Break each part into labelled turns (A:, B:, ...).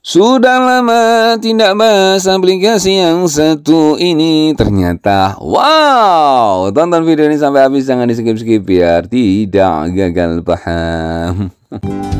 A: Sudah lama tidak bahas aplikasi yang satu ini Ternyata wow Tonton video ini sampai habis Jangan di skip-skip biar tidak gagal paham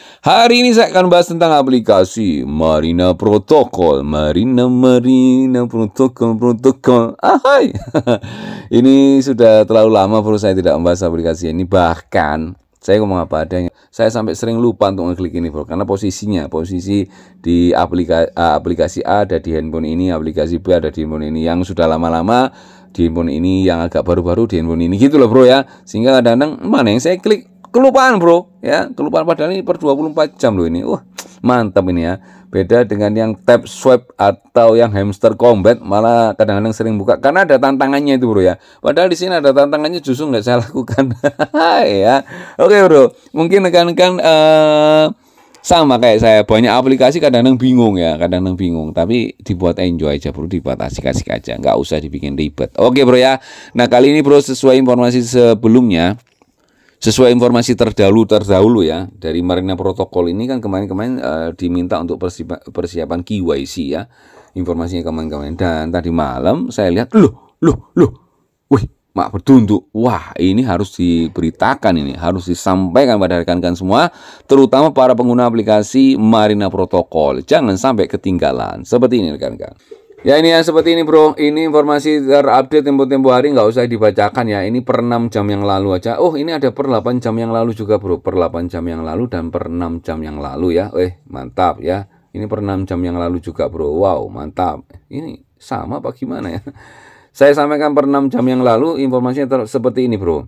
A: Hari ini saya akan bahas tentang aplikasi Marina Protocol. Marina Marina Protocol Protocol. Ahai. ini sudah terlalu lama perlu saya tidak membahas aplikasi ini bahkan saya ngomong apa adanya. Saya sampai sering lupa untuk ngeklik ini, Bro, karena posisinya, posisi di aplikasi eh, aplikasi A ada di handphone ini, aplikasi B ada di handphone ini yang sudah lama-lama di handphone ini yang agak baru-baru di handphone ini gitu loh, Bro ya. Sehingga kadang-kadang mana yang saya klik kelupaan bro ya kelupaan padahal ini per 24 jam loh ini wah mantap ini ya beda dengan yang tap swipe atau yang hamster combat malah kadang-kadang sering buka karena ada tantangannya itu bro ya padahal di sini ada tantangannya justru nggak saya lakukan ya oke bro mungkin rekan-rekan uh, sama kayak saya banyak aplikasi kadang-kadang bingung ya kadang-kadang bingung tapi dibuat enjoy aja bro dibuat asik-asik aja nggak usah dibikin ribet oke bro ya nah kali ini bro sesuai informasi sebelumnya Sesuai informasi terdahulu terdahulu ya dari Marina Protokol ini kan kemarin-kemarin uh, diminta untuk persiapan, persiapan KYC ya informasinya kemarin-kemarin dan tadi malam saya lihat loh loh loh wih mak bertunduk wah ini harus diberitakan ini harus disampaikan pada rekan-rekan semua terutama para pengguna aplikasi Marina Protokol jangan sampai ketinggalan seperti ini rekan-rekan. Ya ini ya seperti ini bro, ini informasi terupdate tempo-tempo hari nggak usah dibacakan ya. Ini per 6 jam yang lalu aja. Oh ini ada per 8 jam yang lalu juga bro, per 8 jam yang lalu dan per 6 jam yang lalu ya. Eh mantap ya. Ini per 6 jam yang lalu juga bro. Wow mantap. Ini sama apa gimana ya? Saya sampaikan per 6 jam yang lalu informasinya seperti ini bro.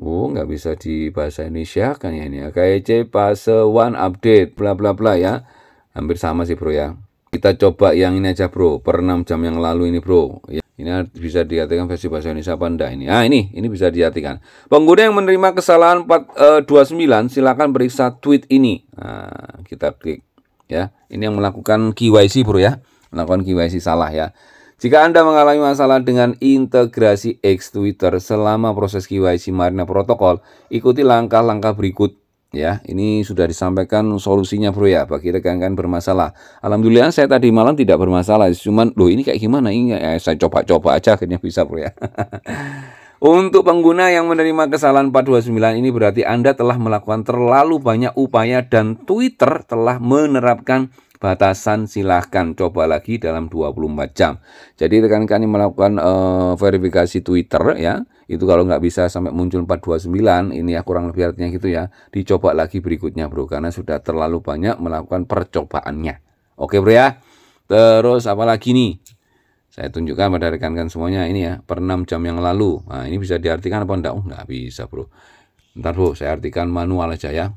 A: Oh nggak bisa di bahasa Indonesia kan ya ini. Ya. KEC fase 1 update bla bla bla ya. Hampir sama sih bro ya. Kita coba yang ini aja bro, per 6 jam yang lalu ini bro. Ya, ini bisa diartikan versi bahasa Indonesia apa enggak ini? Ah ini, ini bisa diartikan. Pengguna yang menerima kesalahan 429 eh, 29 silakan periksa tweet ini. Nah, kita klik ya. Ini yang melakukan KYC bro ya. Melakukan KYC salah ya. Jika Anda mengalami masalah dengan integrasi X Twitter selama proses KYC Marina protokol, ikuti langkah-langkah berikut Ya, ini sudah disampaikan solusinya bro ya bagi rekan-rekan bermasalah. Alhamdulillah saya tadi malam tidak bermasalah, cuman loh ini kayak gimana ini ya, saya coba-coba aja akhirnya bisa bro ya. Untuk pengguna yang menerima kesalahan 429 ini berarti Anda telah melakukan terlalu banyak upaya dan Twitter telah menerapkan batasan silahkan coba lagi dalam 24 jam. Jadi rekan-rekan yang melakukan uh, verifikasi Twitter ya, itu kalau nggak bisa sampai muncul 429 ini ya kurang lebih artinya gitu ya dicoba lagi berikutnya bro karena sudah terlalu banyak melakukan percobaannya oke bro ya terus apalagi nih saya tunjukkan pada rekan-rekan semuanya ini ya per 6 jam yang lalu nah ini bisa diartikan apa enggak oh nggak bisa bro ntar bro saya artikan manual aja ya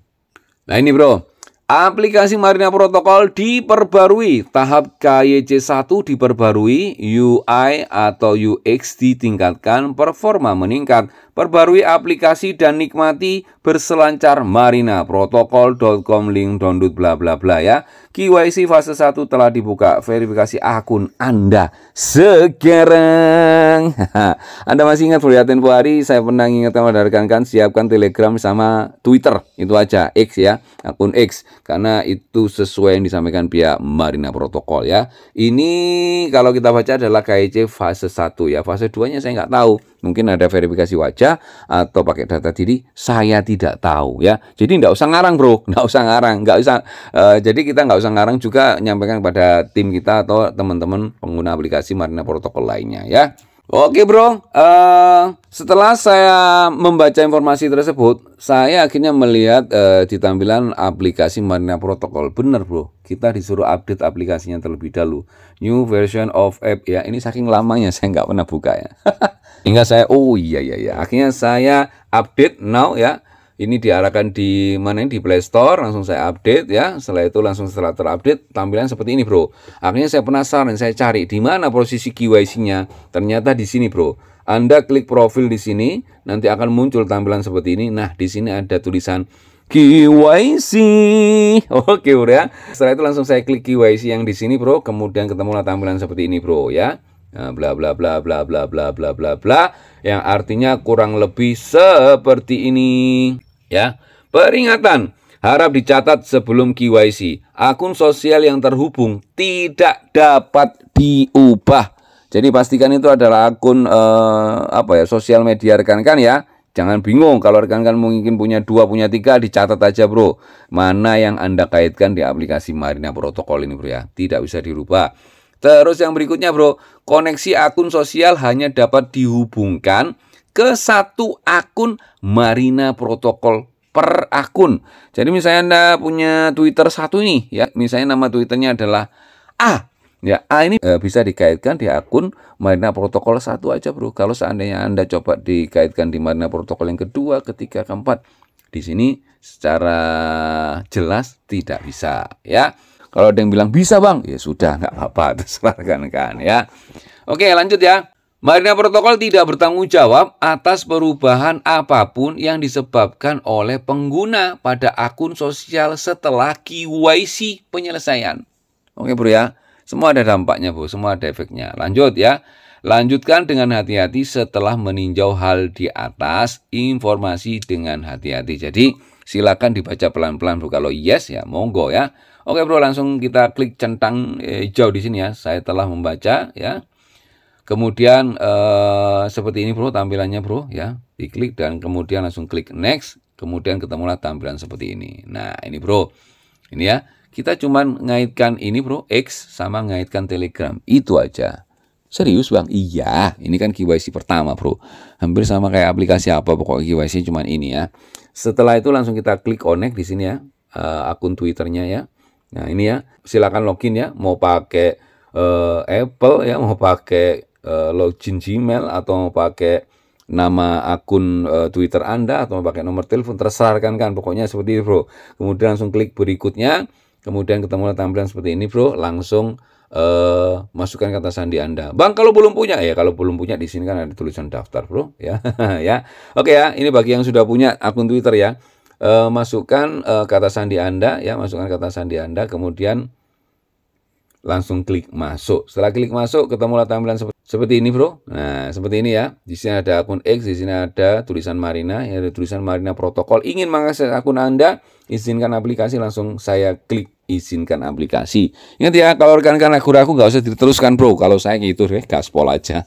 A: nah ini bro Aplikasi Marina Protocol diperbarui, tahap KYC 1 diperbarui, UI atau UX ditingkatkan, performa meningkat. Perbarui aplikasi dan nikmati berselancar Marina Protokol.com link download bla bla bla ya. KYC fase 1 telah dibuka, verifikasi akun Anda sekarang. Anda masih ingat melihat tempo hari saya pernah ingatkan sama rekan-rekan siapkan Telegram sama Twitter, itu aja X ya, akun X karena itu sesuai yang disampaikan pihak Marina Protokol ya. Ini kalau kita baca adalah KIC fase 1 ya. Fase 2-nya saya nggak tahu. Mungkin ada verifikasi wajah atau pakai data diri, saya tidak tahu ya. Jadi nggak usah ngarang bro, nggak usah ngarang, nggak usah. Uh, jadi kita nggak usah ngarang juga nyampaikan kepada tim kita atau teman-teman pengguna aplikasi Marina Protokol lainnya ya. Oke bro, uh, setelah saya membaca informasi tersebut, saya akhirnya melihat uh, di tampilan aplikasi mana protokol. Bener bro, kita disuruh update aplikasinya terlebih dahulu. New version of app ya, ini saking lamanya saya nggak pernah buka ya. Hingga saya, oh iya iya iya, akhirnya saya update now ya ini diarahkan di mana ini di Play Store langsung saya update ya setelah itu langsung setelah terupdate tampilan seperti ini bro akhirnya saya penasaran saya cari di mana posisi KYC nya ternyata di sini bro anda klik profil di sini nanti akan muncul tampilan seperti ini nah di sini ada tulisan KYC. Oke, bro ya. Setelah itu langsung saya klik KYC yang di sini, Bro. Kemudian ketemulah tampilan seperti ini, Bro, ya. Nah, bla bla bla bla bla bla bla bla bla yang artinya kurang lebih seperti ini. Ya, peringatan harap dicatat sebelum KYC. Akun sosial yang terhubung tidak dapat diubah. Jadi pastikan itu adalah akun eh, apa ya sosial media rekan-rekan ya. Jangan bingung kalau rekan-rekan mungkin punya dua punya tiga dicatat aja bro. Mana yang anda kaitkan di aplikasi Marina Protokol ini bro ya. Tidak bisa dirubah. Terus yang berikutnya bro, koneksi akun sosial hanya dapat dihubungkan ke satu akun Marina Protokol per akun. Jadi misalnya Anda punya Twitter satu ini ya, misalnya nama Twitternya adalah A. Ya, A ini e, bisa dikaitkan di akun Marina Protokol satu aja, Bro. Kalau seandainya Anda coba dikaitkan di Marina Protokol yang kedua, ketiga, keempat, di sini secara jelas tidak bisa, ya. Kalau ada yang bilang bisa, Bang, ya sudah nggak apa-apa, terserah kan kan ya. Oke, lanjut ya. Marina Protokol tidak bertanggung jawab atas perubahan apapun yang disebabkan oleh pengguna pada akun sosial setelah KYC penyelesaian. Oke bro ya, semua ada dampaknya bro, semua ada efeknya. Lanjut ya, lanjutkan dengan hati-hati setelah meninjau hal di atas informasi dengan hati-hati. Jadi silakan dibaca pelan-pelan bro, kalau yes ya monggo ya. Oke bro, langsung kita klik centang eh, hijau di sini ya. Saya telah membaca ya. Kemudian eh, seperti ini bro tampilannya bro ya. Diklik dan kemudian langsung klik next. Kemudian ketemulah tampilan seperti ini. Nah ini bro. Ini ya. Kita cuman ngaitkan ini bro X sama ngaitkan Telegram. Itu aja. Serius bang? Iya. Ini kan KYC pertama bro. Hampir sama kayak aplikasi apa pokoknya KYC cuman ini ya. Setelah itu langsung kita klik connect di sini ya. Uh, akun Twitternya ya. Nah ini ya. Silahkan login ya. Mau pakai uh, Apple ya. Mau pakai Eh, login Gmail atau pakai nama akun uh, Twitter Anda atau pakai nomor telepon terserah kan kan pokoknya seperti ini bro kemudian langsung klik berikutnya kemudian ketemu tampilan seperti ini bro langsung uh, masukkan kata sandi Anda Bang kalau belum punya ya kalau belum punya di sini kan ada tulisan daftar bro ya ya oke ya ini bagi yang sudah punya akun Twitter ya uh, masukkan uh, kata sandi Anda ya masukkan kata sandi Anda kemudian langsung klik masuk. Setelah klik masuk, ketemulah tampilan seperti seperti ini bro. Nah, seperti ini ya. Di sini ada akun X, di sini ada tulisan Marina, ya ada tulisan Marina Protokol. Ingin mengakses akun Anda, izinkan aplikasi langsung saya klik izinkan aplikasi. Ingat ya, kalau rekan-rekan ragu-ragu nggak usah diteruskan bro. Kalau saya gitu deh, gaspol aja.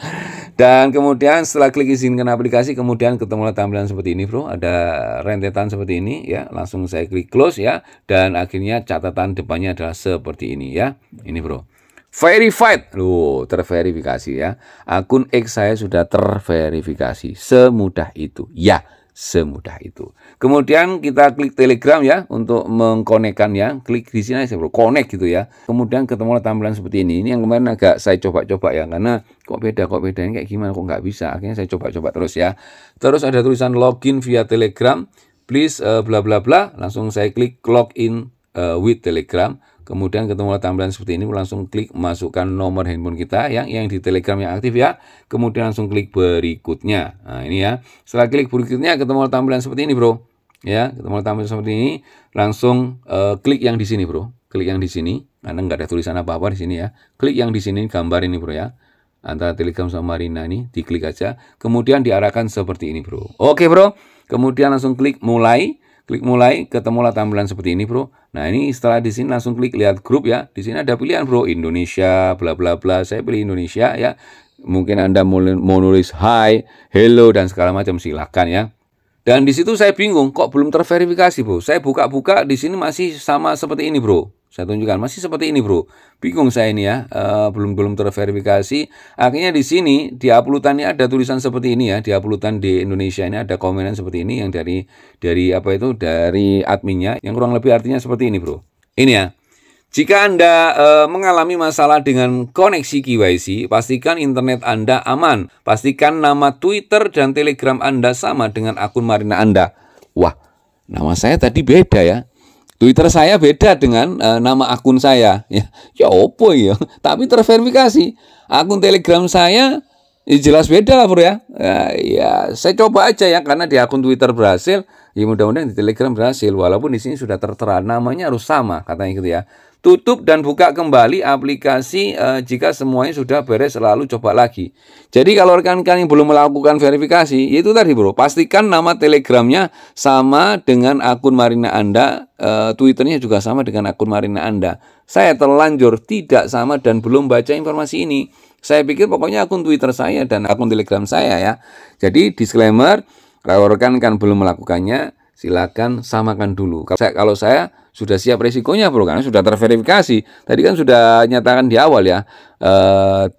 A: Dan kemudian setelah klik izinkan aplikasi, kemudian ketemu tampilan seperti ini bro. Ada rentetan seperti ini ya. Langsung saya klik close ya. Dan akhirnya catatan depannya adalah seperti ini ya. Ini bro verified. Loh, terverifikasi ya. Akun X saya sudah terverifikasi. Semudah itu. Ya, semudah itu. Kemudian kita klik Telegram ya untuk mengkonekkan ya. Klik di sini aja bro, connect gitu ya. Kemudian ketemu tampilan seperti ini. Ini yang kemarin agak saya coba-coba ya karena kok beda kok beda ini kayak gimana kok nggak bisa. Akhirnya saya coba-coba terus ya. Terus ada tulisan login via Telegram. Please uh, bla bla bla. Langsung saya klik login uh, with Telegram. Kemudian ketemu tampilan seperti ini, langsung klik masukkan nomor handphone kita yang yang di Telegram yang aktif ya. Kemudian langsung klik berikutnya. Nah, ini ya. Setelah klik berikutnya ketemu tampilan seperti ini, Bro. Ya, ketemu tampilan seperti ini, langsung uh, klik yang di sini, Bro. Klik yang di sini. nggak ada tulisan apa-apa di sini ya. Klik yang di sini gambar ini, Bro ya antara Telegram sama Marina ini diklik aja kemudian diarahkan seperti ini bro oke bro kemudian langsung klik mulai Klik mulai, ketemulah tampilan seperti ini, Bro. Nah, ini setelah di sini langsung klik lihat grup ya. Di sini ada pilihan, Bro, Indonesia, bla bla bla. Saya pilih Indonesia ya. Mungkin Anda mau nulis hi, hello dan segala macam silahkan ya. Dan di situ saya bingung kok belum terverifikasi, Bro. Saya buka-buka di sini masih sama seperti ini, Bro. Saya tunjukkan masih seperti ini, Bro. Bingung saya ini ya, e, belum belum terverifikasi. Akhirnya di sini di uploadan ini ada tulisan seperti ini ya, di uploadan di Indonesia ini ada komenan seperti ini yang dari dari apa itu dari adminnya yang kurang lebih artinya seperti ini, Bro. Ini ya. Jika Anda e, mengalami masalah dengan koneksi KYC, pastikan internet Anda aman. Pastikan nama Twitter dan Telegram Anda sama dengan akun Marina Anda. Wah, nama saya tadi beda ya. Twitter saya beda dengan uh, nama akun saya. Ya, ya opo ya. Tapi terverifikasi. Akun Telegram saya ya jelas beda lah bro ya. ya. Ya, saya coba aja ya karena di akun Twitter berhasil, ya mudah-mudahan di Telegram berhasil. Walaupun di sini sudah tertera namanya harus sama katanya gitu ya. Tutup dan buka kembali aplikasi eh, jika semuanya sudah beres lalu coba lagi. Jadi kalau rekan-rekan yang belum melakukan verifikasi, ya, itu tadi bro, pastikan nama Telegramnya sama dengan akun Marina Anda, eh, Twitternya juga sama dengan akun Marina Anda. Saya terlanjur tidak sama dan belum baca informasi ini. Saya pikir pokoknya akun Twitter saya dan akun Telegram saya ya. Jadi disclaimer, rekan kan belum melakukannya, silakan samakan dulu. Kalau saya, kalau saya sudah siap resikonya bro, karena sudah terverifikasi. Tadi kan sudah nyatakan di awal ya, e,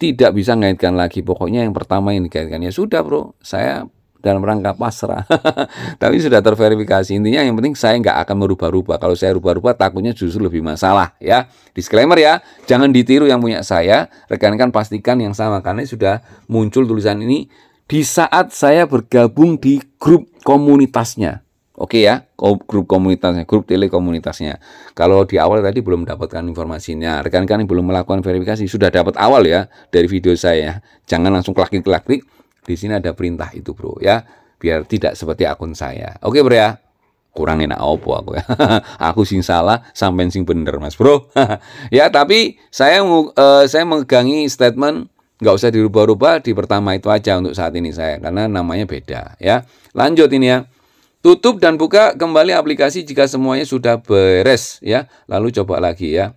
A: tidak bisa ngaitkan lagi. Pokoknya yang pertama yang dikaitkan ya sudah bro, saya dalam rangka pasrah. Tapi sudah terverifikasi. Intinya yang penting saya nggak akan merubah-rubah. Kalau saya rubah-rubah takutnya justru lebih masalah ya. Disclaimer ya, jangan ditiru yang punya saya. Rekan-rekan pastikan yang sama karena sudah muncul tulisan ini di saat saya bergabung di grup komunitasnya. Oke ya, grup komunitasnya, grup telekomunitasnya. Kalau di awal tadi belum mendapatkan informasinya, rekan-rekan yang belum melakukan verifikasi sudah dapat awal ya dari video saya. Jangan langsung klik-klik di sini ada perintah itu bro ya, biar tidak seperti akun saya. Oke bro ya, kurang enak opo aku ya. aku sing salah, sampai sing bener mas bro. ya tapi saya uh, saya memegangi statement nggak usah dirubah-rubah di pertama itu aja untuk saat ini saya karena namanya beda ya. Lanjut ini ya. Tutup dan buka kembali aplikasi jika semuanya sudah beres ya. Lalu coba lagi ya.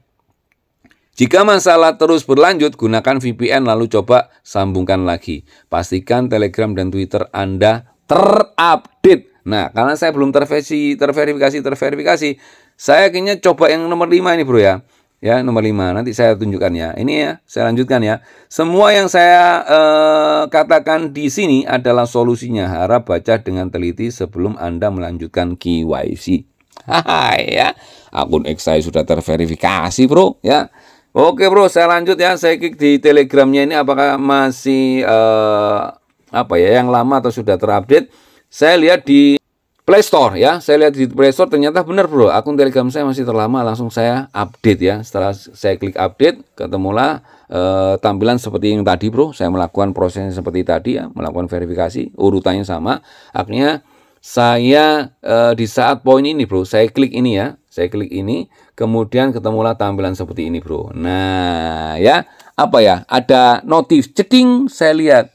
A: Jika masalah terus berlanjut, gunakan VPN lalu coba sambungkan lagi. Pastikan Telegram dan Twitter Anda terupdate. Nah, karena saya belum terverifikasi, terverifikasi, terverifikasi, saya akhirnya coba yang nomor 5 ini bro ya. Ya, nomor 5. Nanti saya tunjukkan ya. Ini ya, saya lanjutkan ya. Semua yang saya eh, katakan di sini adalah solusinya. Harap baca dengan teliti sebelum Anda melanjutkan KYC. Haha ya, akun X saya sudah terverifikasi bro ya. Oke bro, saya lanjut ya. Saya klik di telegramnya ini apakah masih uh, apa ya yang lama atau sudah terupdate. Saya lihat di Play Store ya. Saya lihat di Play Store ternyata benar bro. Akun telegram saya masih terlama. Langsung saya update ya. Setelah saya klik update, ketemulah uh, tampilan seperti yang tadi bro. Saya melakukan prosesnya seperti tadi ya. Melakukan verifikasi. Urutannya sama. Akhirnya saya uh, di saat poin ini bro. Saya klik ini ya saya klik ini, kemudian ketemulah tampilan seperti ini, bro. Nah, ya, apa ya? Ada notif, ceting. saya lihat.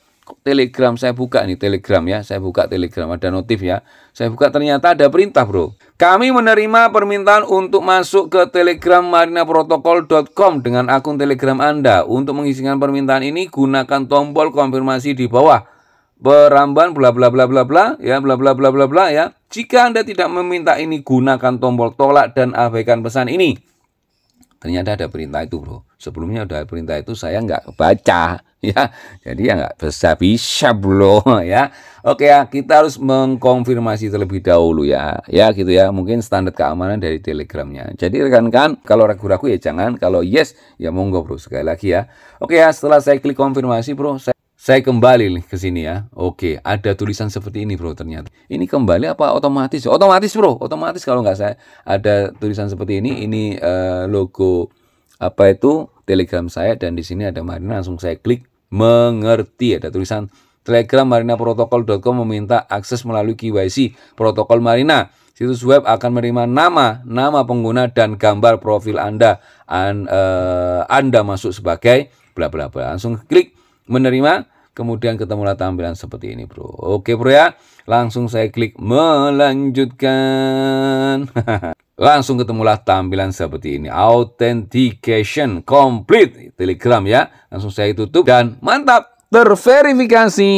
A: Telegram saya buka nih Telegram ya, saya buka Telegram ada notif ya. Saya buka ternyata ada perintah, Bro. Kami menerima permintaan untuk masuk ke Telegram marinaprotokol.com dengan akun Telegram Anda. Untuk mengisikan permintaan ini gunakan tombol konfirmasi di bawah. Beramban, bla bla bla bla bla ya bla bla bla bla bla ya. Jika Anda tidak meminta ini, gunakan tombol tolak dan abaikan pesan ini. Ternyata ada perintah itu, bro. Sebelumnya udah perintah itu saya nggak baca, ya. Jadi ya nggak bisa bisa, bro, ya. Oke ya, kita harus mengkonfirmasi terlebih dahulu ya, ya gitu ya. Mungkin standar keamanan dari telegramnya. Jadi rekan-rekan, kalau ragu-ragu ya jangan. Kalau yes, ya monggo, bro. Sekali lagi ya. Oke ya, setelah saya klik konfirmasi, bro, saya saya kembali ke sini ya. Oke, ada tulisan seperti ini bro ternyata. Ini kembali apa otomatis? Otomatis bro, otomatis kalau nggak saya ada tulisan seperti ini. Ini eh, logo apa itu Telegram saya dan di sini ada Marina langsung saya klik mengerti ada tulisan Telegram marinaprotokol.com meminta akses melalui KYC protokol Marina. Situs web akan menerima nama, nama pengguna dan gambar profil Anda. An, eh, anda masuk sebagai bla bla bla. Langsung klik menerima kemudian ketemulah tampilan seperti ini bro oke bro ya langsung saya klik melanjutkan langsung ketemulah tampilan seperti ini authentication complete telegram ya langsung saya tutup dan mantap terverifikasi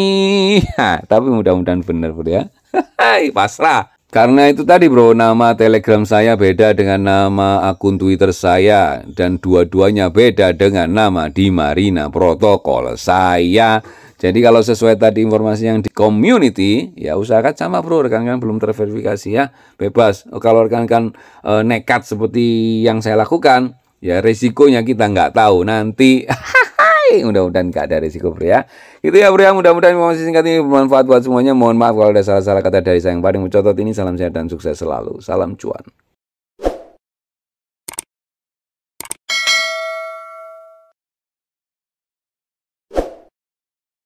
A: tapi mudah-mudahan benar bro ya pasrah karena itu tadi bro, nama telegram saya beda dengan nama akun Twitter saya Dan dua-duanya beda dengan nama di Marina Protokol saya Jadi kalau sesuai tadi informasi yang di community Ya usahakan sama bro, rekan-rekan belum terverifikasi ya Bebas, kalau rekan-rekan eh, nekat seperti yang saya lakukan Ya resikonya kita nggak tahu nanti Yeay, mudah-mudahan gak ada risiko bro ya. Gitu ya bro ya, mudah-mudahan informasi singkat ini bermanfaat buat semuanya. Mohon maaf kalau ada salah-salah kata dari saya yang paling mencotot ini. Salam sehat dan sukses selalu. Salam cuan.